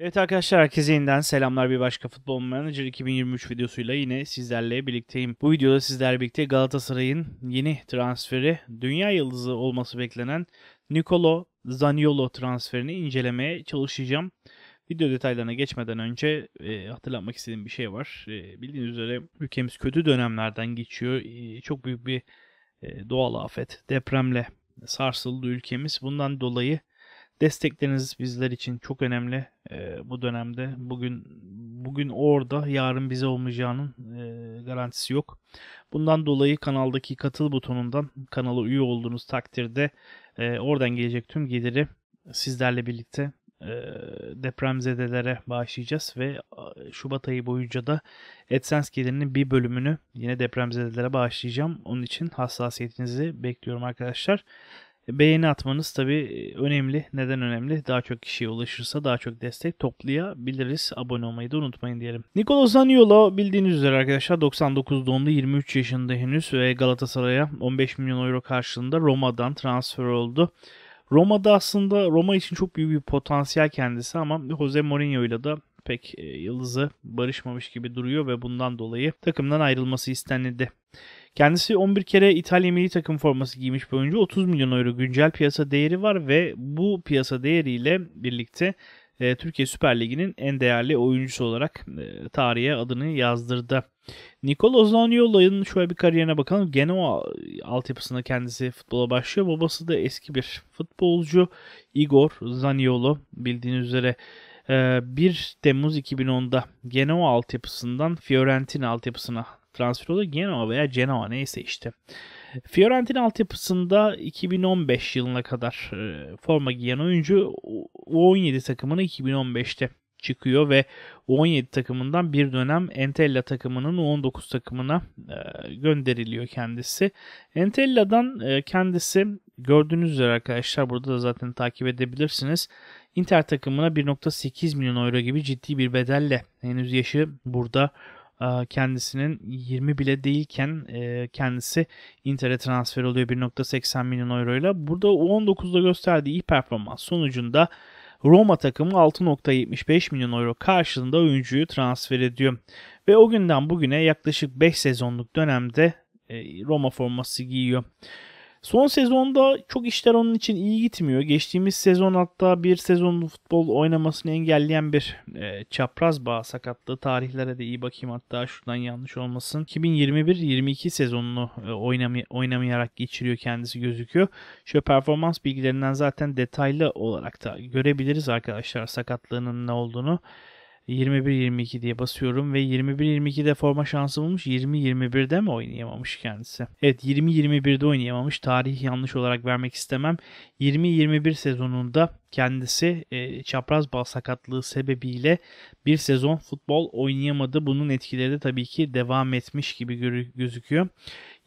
Evet arkadaşlar herkese yeniden selamlar bir başka Futbol Manager 2023 videosuyla yine sizlerle birlikteyim. Bu videoda sizlerle birlikte Galatasaray'ın yeni transferi dünya yıldızı olması beklenen Nicolo Zaniolo transferini incelemeye çalışacağım. Video detaylarına geçmeden önce e, hatırlatmak istediğim bir şey var. E, bildiğiniz üzere ülkemiz kötü dönemlerden geçiyor. E, çok büyük bir e, doğal afet depremle sarsıldı ülkemiz. Bundan dolayı Destekleriniz bizler için çok önemli e, bu dönemde. Bugün bugün orada, yarın bize olmayacağının e, garantisi yok. Bundan dolayı kanaldaki katıl butonundan kanala üye olduğunuz takdirde e, oradan gelecek tüm geliri sizlerle birlikte e, depremzedelere bağışlayacağız ve Şubat ayı boyunca da AdSense gelirinin bir bölümünü yine depremzedelere bağışlayacağım. Onun için hassasiyetinizi bekliyorum arkadaşlar. Beğeni atmanız tabi önemli. Neden önemli? Daha çok kişiye ulaşırsa daha çok destek toplayabiliriz. Abone olmayı da unutmayın diyelim. Nicolas Zaniolo bildiğiniz üzere arkadaşlar 99 doğumlu 23 yaşında henüz ve Galatasaray'a 15 milyon euro karşılığında Roma'dan transfer oldu. Roma'da aslında Roma için çok büyük bir potansiyel kendisi ama Jose Mourinho ile de pek yıldızı barışmamış gibi duruyor ve bundan dolayı takımdan ayrılması istenildi. Kendisi 11 kere İtalya milli takım forması giymiş bir oyuncu. 30 milyon euro güncel piyasa değeri var ve bu piyasa değeriyle birlikte e, Türkiye Süper Ligi'nin en değerli oyuncusu olarak e, tarihe adını yazdırdı. Nicolo Zaniolo'nun şöyle bir kariyerine bakalım. Genoa altyapısında kendisi futbola başlıyor. Babası da eski bir futbolcu Igor Zaniolo bildiğiniz üzere 1 e, Temmuz 2010'da Genoa altyapısından Fiorentina altyapısına transfer oldu Genoa veya Genoa neyse işte. Fiorentina altyapısında 2015 yılına kadar e, forma giyen oyuncu 17 takımını 2015'te çıkıyor ve 17 takımından bir dönem Entella takımının 19 takımına e, gönderiliyor kendisi. Entella'dan e, kendisi gördüğünüz üzere arkadaşlar burada da zaten takip edebilirsiniz. Inter takımına 1.8 milyon euro gibi ciddi bir bedelle henüz yaşı burada ee, kendisinin 20 bile değilken e, kendisi Inter'e transfer oluyor 1.80 milyon euroyla. Burada U19'da gösterdiği iyi performans sonucunda Roma takımı 6.75 milyon euro karşılığında oyuncuyu transfer ediyor. Ve o günden bugüne yaklaşık 5 sezonluk dönemde e, Roma forması giyiyor. Son sezonda çok işler onun için iyi gitmiyor. Geçtiğimiz sezon hatta bir sezon futbol oynamasını engelleyen bir e, çapraz bağ sakatlığı. Tarihlere de iyi bakayım hatta şuradan yanlış olmasın. 2021-22 sezonunu e, oynamay- oynamayarak geçiriyor kendisi gözüküyor. Şöyle performans bilgilerinden zaten detaylı olarak da görebiliriz arkadaşlar sakatlığının ne olduğunu. 21-22 diye basıyorum ve 21-22'de forma şansı bulmuş. 20-21'de mi oynayamamış kendisi? Evet 20-21'de oynayamamış. Tarihi yanlış olarak vermek istemem. 20-21 sezonunda kendisi e, çapraz bağ sakatlığı sebebiyle bir sezon futbol oynayamadı. Bunun etkileri de tabii ki devam etmiş gibi gözüküyor.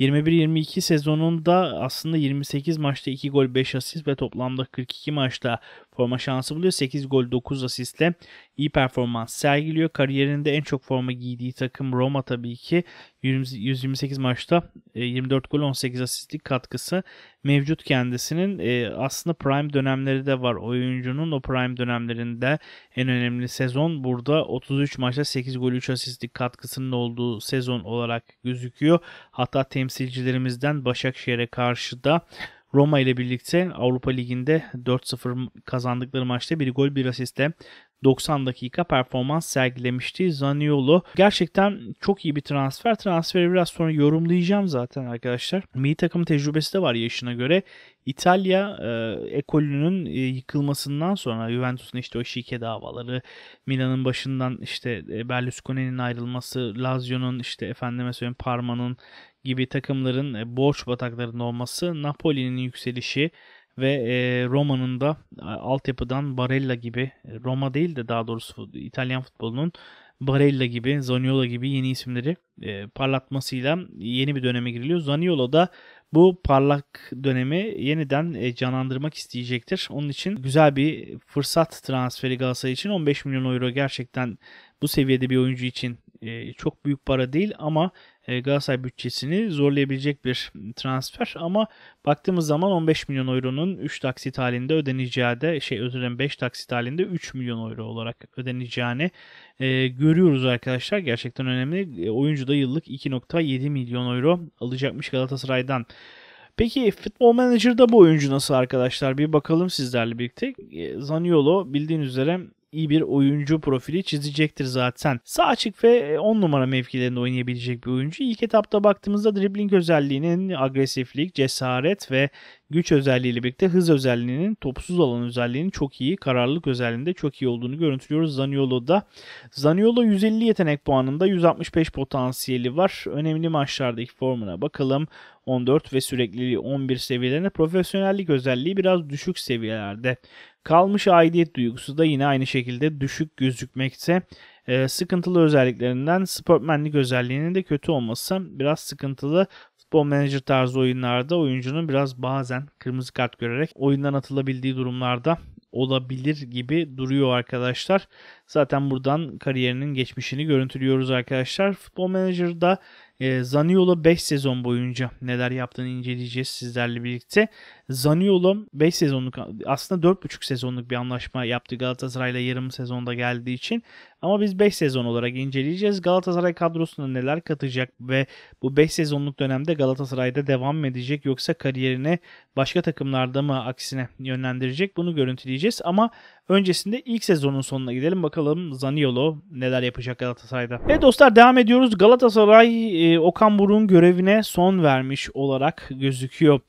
21-22 sezonunda aslında 28 maçta 2 gol 5 asist ve toplamda 42 maçta forma şansı buluyor. 8 gol 9 asistle iyi performans sergiliyor. Kariyerinde en çok forma giydiği takım Roma tabii ki. 128 maçta 24 e, gol 18 asistlik katkısı mevcut kendisinin. E, aslında prime dönemleri de var oyuncunun. O prime dönemlerinde en önemli sezon burada 33 maçta 8 gol 3 asistlik katkısının olduğu sezon olarak gözüküyor. Hatta temsilcilerimizden Başakşehir'e karşı da Roma ile birlikte Avrupa Ligi'nde 4-0 kazandıkları maçta bir gol bir asiste 90 dakika performans sergilemişti Zaniolo. Gerçekten çok iyi bir transfer. Transferi biraz sonra yorumlayacağım zaten arkadaşlar. Milli takım tecrübesi de var yaşına göre. İtalya e, ekolünün e, yıkılmasından sonra Juventus'un işte o şike davaları, Milan'ın başından işte e, Berlusconi'nin ayrılması, Lazio'nun işte efendime söyleyeyim Parma'nın gibi takımların e, borç bataklarında olması, Napoli'nin yükselişi, ve e, Roma'nın da e, altyapıdan Barella gibi e, Roma değil de daha doğrusu İtalyan futbolunun Barella gibi, Zaniolo gibi yeni isimleri e, parlatmasıyla yeni bir döneme giriliyor. Zaniolo da bu parlak dönemi yeniden e, canlandırmak isteyecektir. Onun için güzel bir fırsat transferi Galatasaray için 15 milyon euro gerçekten bu seviyede bir oyuncu için e, çok büyük para değil ama e, Galatasaray bütçesini zorlayabilecek bir transfer ama baktığımız zaman 15 milyon euronun 3 taksit halinde ödeneceği de şey özür dilerim 5 taksit halinde 3 milyon euro olarak ödeneceğini e, görüyoruz arkadaşlar. Gerçekten önemli. E, oyuncu da yıllık 2.7 milyon euro alacakmış Galatasaray'dan. Peki Futbol Manager'da bu oyuncu nasıl arkadaşlar? Bir bakalım sizlerle birlikte. E, Zaniolo bildiğin üzere iyi bir oyuncu profili çizecektir zaten. Sağ açık ve 10 e, numara mevkilerinde oynayabilecek bir oyuncu. İlk etapta baktığımızda dribbling özelliğinin agresiflik, cesaret ve güç özelliğiyle birlikte hız özelliğinin, topsuz alan özelliğinin çok iyi, kararlılık özelliğinde çok iyi olduğunu görüntülüyoruz Zaniolo'da. Zaniolo 150 yetenek puanında 165 potansiyeli var. Önemli maçlardaki formuna bakalım. 14 ve sürekliliği 11 seviyelerine profesyonellik özelliği biraz düşük seviyelerde. Kalmış aidiyet duygusu da yine aynı şekilde düşük gözükmekte. E, sıkıntılı özelliklerinden sportmenlik özelliğinin de kötü olması biraz sıkıntılı. Futbol menajer tarzı oyunlarda oyuncunun biraz bazen kırmızı kart görerek oyundan atılabildiği durumlarda olabilir gibi duruyor arkadaşlar. Zaten buradan kariyerinin geçmişini görüntülüyoruz arkadaşlar. Futbol Manager'da e, Zaniolo 5 sezon boyunca neler yaptığını inceleyeceğiz sizlerle birlikte. Zaniolo 5 sezonluk aslında 4,5 sezonluk bir anlaşma yaptı Galatasaray'la yarım sezonda geldiği için. Ama biz 5 sezon olarak inceleyeceğiz. Galatasaray kadrosuna neler katacak ve bu 5 sezonluk dönemde Galatasaray'da devam mı edecek yoksa kariyerine başka takımlarda mı aksine yönlendirecek bunu görüntüleyeceğiz. Ama Öncesinde ilk sezonun sonuna gidelim bakalım Zaniolo neler yapacak Galatasaray'da. Evet dostlar devam ediyoruz. Galatasaray e, Okan Buruk'un görevine son vermiş olarak gözüküyor.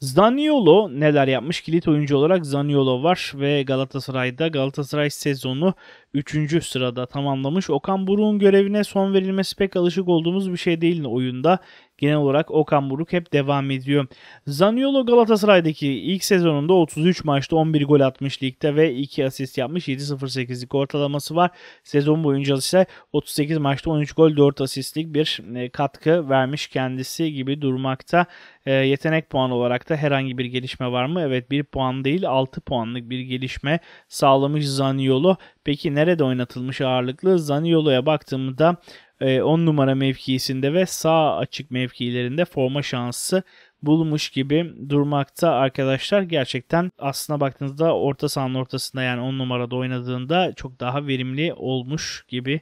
Zaniolo neler yapmış? Kilit oyuncu olarak Zaniolo var ve Galatasaray'da Galatasaray sezonu 3. sırada tamamlamış. Okan Buruk'un görevine son verilmesi pek alışık olduğumuz bir şey değil oyunda genel olarak Okan Buruk hep devam ediyor. Zaniolo Galatasaray'daki ilk sezonunda 33 maçta 11 gol atmış ligde ve 2 asist yapmış. 7.08'lik ortalaması var. Sezon boyunca ise 38 maçta 13 gol 4 asistlik bir e, katkı vermiş kendisi gibi durmakta. E, yetenek puanı olarak da herhangi bir gelişme var mı? Evet bir puan değil 6 puanlık bir gelişme sağlamış Zaniolo. Peki nerede oynatılmış ağırlıklı? Zaniolo'ya baktığımda 10 e, numara mevkisinde ve sağ açık mevkilerinde forma şansı bulmuş gibi durmakta arkadaşlar. Gerçekten aslına baktığınızda orta sahanın ortasında yani 10 numarada oynadığında çok daha verimli olmuş gibi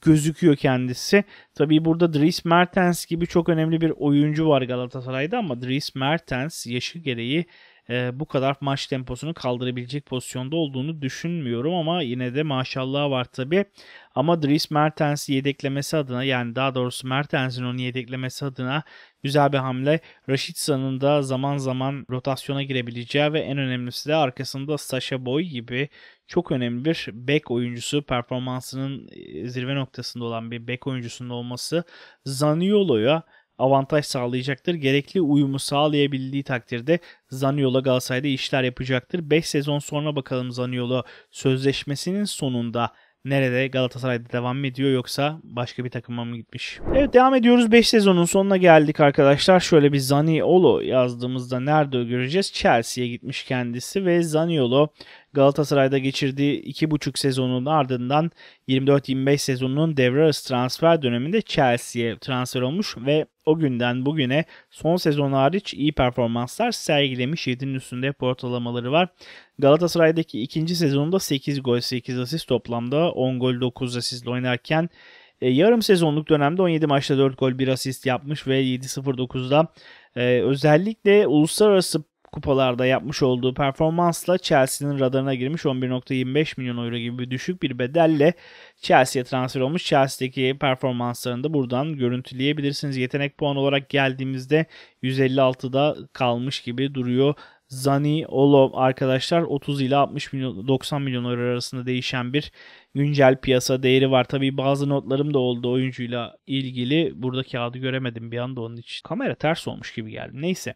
gözüküyor kendisi. Tabii burada Dries Mertens gibi çok önemli bir oyuncu var Galatasaray'da ama Dries Mertens yaşı gereği e, bu kadar maç temposunu kaldırabilecek pozisyonda olduğunu düşünmüyorum ama yine de maşallah var tabii. Ama Dries Mertens'i yedeklemesi adına yani daha doğrusu Mertens'in onu yedeklemesi adına güzel bir hamle. Rashidsa'nın da zaman zaman rotasyona girebileceği ve en önemlisi de arkasında Sasha Boy gibi çok önemli bir bek oyuncusu performansının e, zirve noktasında olan bir bek oyuncusunun olması Zaniolo'ya avantaj sağlayacaktır. Gerekli uyumu sağlayabildiği takdirde Zaniolo Galatasaray'da işler yapacaktır. 5 sezon sonra bakalım Zaniolo sözleşmesinin sonunda Nerede? Galatasaray'da devam mı ediyor yoksa başka bir takıma mı gitmiş? Evet devam ediyoruz. 5 sezonun sonuna geldik arkadaşlar. Şöyle bir Zaniolo yazdığımızda nerede göreceğiz? Chelsea'ye gitmiş kendisi ve Zaniolo Galatasaray'da geçirdiği 2,5 sezonun ardından 24-25 sezonunun devre arası transfer döneminde Chelsea'ye transfer olmuş ve o günden bugüne son sezon hariç iyi performanslar sergilemiş. 7'nin üstünde hep ortalamaları var. Galatasaray'daki ikinci sezonunda 8 gol 8 asist toplamda 10 gol 9 asistle oynarken e, yarım sezonluk dönemde 17 maçta 4 gol 1 asist yapmış ve 7-0-9'da e, özellikle uluslararası kupalarda yapmış olduğu performansla Chelsea'nin radarına girmiş 11.25 milyon euro gibi düşük bir bedelle Chelsea'ye transfer olmuş. Chelsea'deki performanslarını da buradan görüntüleyebilirsiniz. Yetenek puan olarak geldiğimizde 156'da kalmış gibi duruyor. Zani Olo arkadaşlar 30 ile 60 milyon 90 milyon euro arasında değişen bir güncel piyasa değeri var. Tabii bazı notlarım da oldu oyuncuyla ilgili. Burada kağıdı göremedim bir anda onun için. Kamera ters olmuş gibi geldi. Neyse.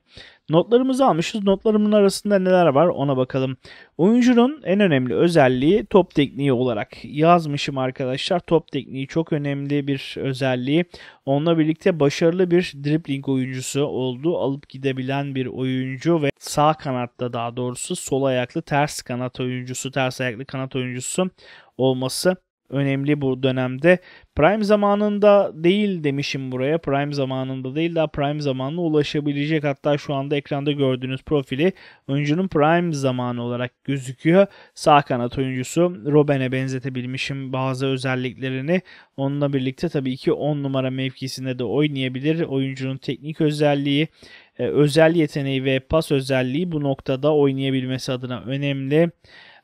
Notlarımızı almışız. Notlarımın arasında neler var ona bakalım. Oyuncunun en önemli özelliği top tekniği olarak yazmışım arkadaşlar. Top tekniği çok önemli bir özelliği. Onunla birlikte başarılı bir dribbling oyuncusu oldu. Alıp gidebilen bir oyuncu ve sağ kanatta daha doğrusu sol ayaklı ters kanat oyuncusu, ters ayaklı kanat oyuncusu olması önemli bu dönemde. Prime zamanında değil demişim buraya. Prime zamanında değil daha Prime zamanına ulaşabilecek. Hatta şu anda ekranda gördüğünüz profili oyuncunun Prime zamanı olarak gözüküyor. Sağ kanat oyuncusu Robben'e benzetebilmişim bazı özelliklerini. Onunla birlikte tabii ki 10 numara mevkisinde de oynayabilir. Oyuncunun teknik özelliği, e, özel yeteneği ve pas özelliği bu noktada oynayabilmesi adına önemli.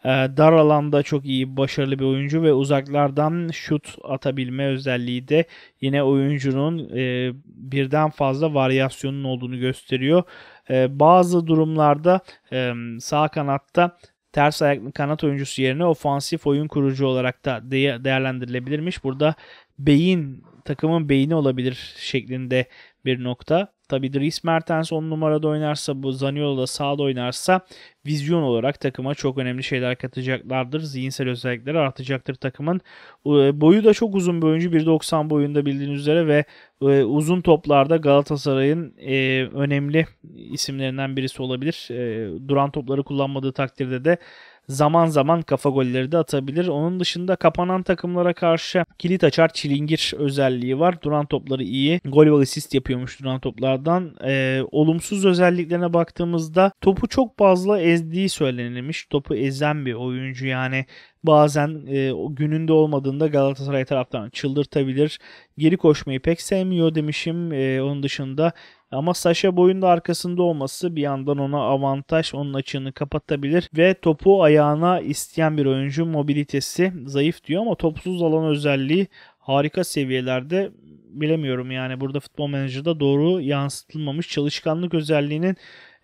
Ee, dar alanda çok iyi, başarılı bir oyuncu ve uzaklardan şut atabilme özelliği de yine oyuncunun e, birden fazla varyasyonun olduğunu gösteriyor. Ee, bazı durumlarda e, sağ kanatta ters ayaklı kanat oyuncusu yerine ofansif oyun kurucu olarak da değerlendirilebilirmiş. Burada beyin takımın beyni olabilir şeklinde bir nokta. Tabi Dries Mertens 10 numarada oynarsa bu Zaniolo da sağda oynarsa vizyon olarak takıma çok önemli şeyler katacaklardır. Zihinsel özellikleri artacaktır takımın. Ee, boyu da çok uzun bir oyuncu 1.90 boyunda bildiğiniz üzere ve e, uzun toplarda Galatasaray'ın e, önemli isimlerinden birisi olabilir. E, duran topları kullanmadığı takdirde de zaman zaman kafa golleri de atabilir. Onun dışında kapanan takımlara karşı kilit açar çilingir özelliği var. Duran topları iyi. Gol ve asist yapıyormuş duran toplardan. Ee, olumsuz özelliklerine baktığımızda topu çok fazla ezdiği söylenilmiş. Topu ezen bir oyuncu yani bazen e, gününde olmadığında Galatasaray taraftan çıldırtabilir. Geri koşmayı pek sevmiyor demişim. E, onun dışında ama Sasha boyun da arkasında olması bir yandan ona avantaj onun açığını kapatabilir ve topu ayağına isteyen bir oyuncu mobilitesi zayıf diyor ama topsuz alan özelliği harika seviyelerde bilemiyorum yani burada futbol menajerde doğru yansıtılmamış çalışkanlık özelliğinin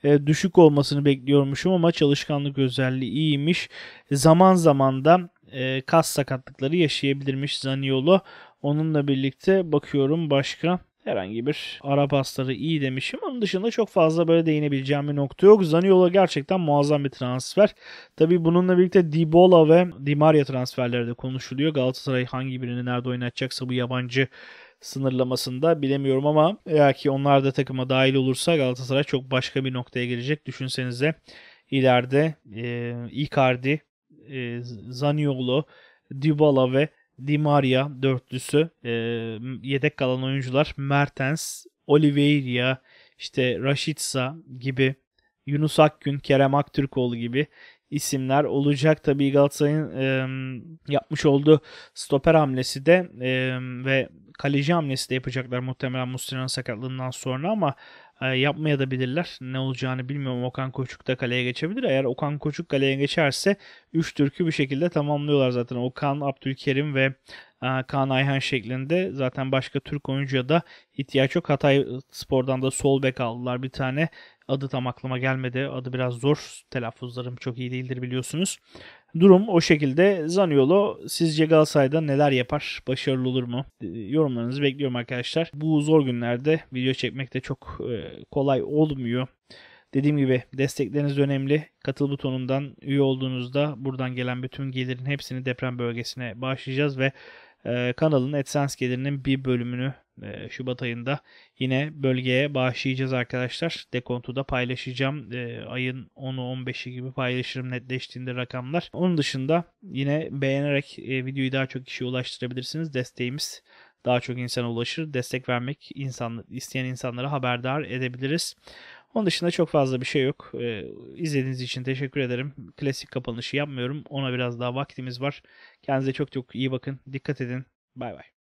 e, düşük olmasını bekliyormuşum ama çalışkanlık özelliği iyiymiş. Zaman zaman da e, kas sakatlıkları yaşayabilirmiş Zaniolo. Onunla birlikte bakıyorum başka herhangi bir Arap pasları iyi demişim. Onun dışında çok fazla böyle değinebileceğim bir nokta yok. Zaniola gerçekten muazzam bir transfer. Tabi bununla birlikte Dibola ve Di Maria transferleri de konuşuluyor. Galatasaray hangi birini nerede oynatacaksa bu yabancı sınırlamasında bilemiyorum ama eğer ki onlar da takıma dahil olursa Galatasaray çok başka bir noktaya gelecek. Düşünsenize ileride e, Icardi, e, Zaniolo, Dybala ve Di Maria dörtlüsü, e, yedek kalan oyuncular Mertens, Oliveira, işte Rashica gibi, Yunus Akgün, Kerem Aktürkoğlu gibi isimler olacak. Tabii Galatasaray'ın e, yapmış olduğu stoper hamlesi de e, ve kaleci hamlesi de yapacaklar muhtemelen Muslera'nın sakatlığından sonra ama e, yapmaya da bilirler. Ne olacağını bilmiyorum. Okan Koçuk da kaleye geçebilir. Eğer Okan Koçuk kaleye geçerse 3 türkü bir şekilde tamamlıyorlar zaten. Okan, Abdülkerim ve e, Kaan Ayhan şeklinde zaten başka Türk oyuncuya da ihtiyaç yok. Hatay Spor'dan da sol bek aldılar bir tane. Adı tam aklıma gelmedi. Adı biraz zor. Telaffuzlarım çok iyi değildir biliyorsunuz. Durum o şekilde. Zaniolo sizce Galatasaray'da neler yapar? Başarılı olur mu? Ee, yorumlarınızı bekliyorum arkadaşlar. Bu zor günlerde video çekmek de çok e, kolay olmuyor. Dediğim gibi destekleriniz önemli. Katıl butonundan üye olduğunuzda buradan gelen bütün gelirin hepsini deprem bölgesine bağışlayacağız ve e, kanalın AdSense gelirinin bir bölümünü ee, Şubat ayında yine bölgeye bağışlayacağız arkadaşlar. Dekontu da paylaşacağım. Ee, ayın 10'u 15'i gibi paylaşırım netleştiğinde rakamlar. Onun dışında yine beğenerek e, videoyu daha çok kişiye ulaştırabilirsiniz. Desteğimiz daha çok insana ulaşır. Destek vermek insan, isteyen insanlara haberdar edebiliriz. Onun dışında çok fazla bir şey yok. Ee, izlediğiniz için teşekkür ederim. Klasik kapanışı yapmıyorum. Ona biraz daha vaktimiz var. Kendinize çok çok iyi bakın. Dikkat edin. Bay bay.